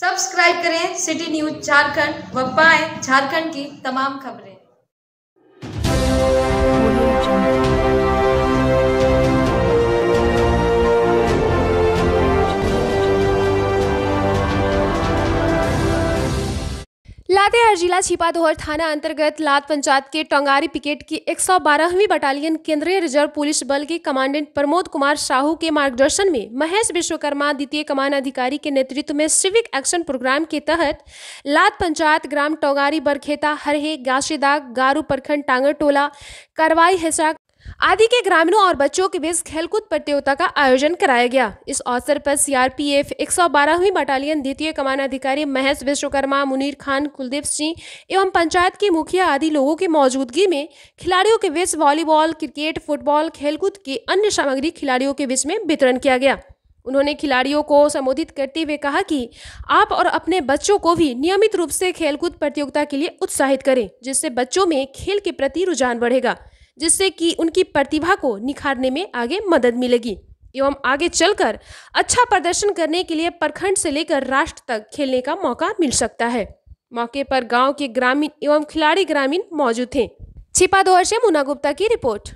subscribe करें city news Jharkhand व पाएं झारखंड की तमाम खबरें हैं जिला छिपादोहर थाना अंतर्गत लात पंचायत के टोंगारी पिकेट की 112वीं बटालियन केंद्रीय रिजर्व पुलिस बल के कमांडेंट प्रमोद कुमार साहू के मार्गदर्शन में महेश विश्वकर्मा द्वितीय कमान अधिकारी के नेतृत्व में सिविक एक्शन प्रोग्राम के तहत लात पंचायत ग्राम टोंगारी बरखेता हरहे गाशीदाग गारू प्रखंड टांगर टोला करवाई हेसा आदि के ग्रामीणों और बच्चों के बीच खेलकूद प्रतियोगिता का आयोजन कराया गया इस अवसर पर सीआरपीएफ 112वीं बटालियन द्वितीय कमान अधिकारी महेश विश्वकर्मा मुनीर खान कुलदीप सिंह एवं पंचायत के मुखिया आदि लोगों की मौजूदगी में खिलाड़ियों के बीच वॉलीबॉल क्रिकेट फुटबॉल खेलकूद की अन्य सामग्री खिलाड़ियों के बीच में वितरण किया गया उन्होंने खिलाड़ियों को संबोधित करते हुए कहा कि आप और अपने बच्चों को भी नियमित रूप से खेलकूद प्रतियोगिता के लिए उत्साहित करें जिससे बच्चों में खेल के प्रति रुझान बढ़ेगा जिससे कि उनकी प्रतिभा को निखारने में आगे मदद मिलेगी एवं आगे चलकर अच्छा प्रदर्शन करने के लिए प्रखंड से लेकर राष्ट्र तक खेलने का मौका मिल सकता है मौके पर गांव के ग्रामीण एवं खिलाड़ी ग्रामीण मौजूद थे छिपा दोहर से मुना गुप्ता की रिपोर्ट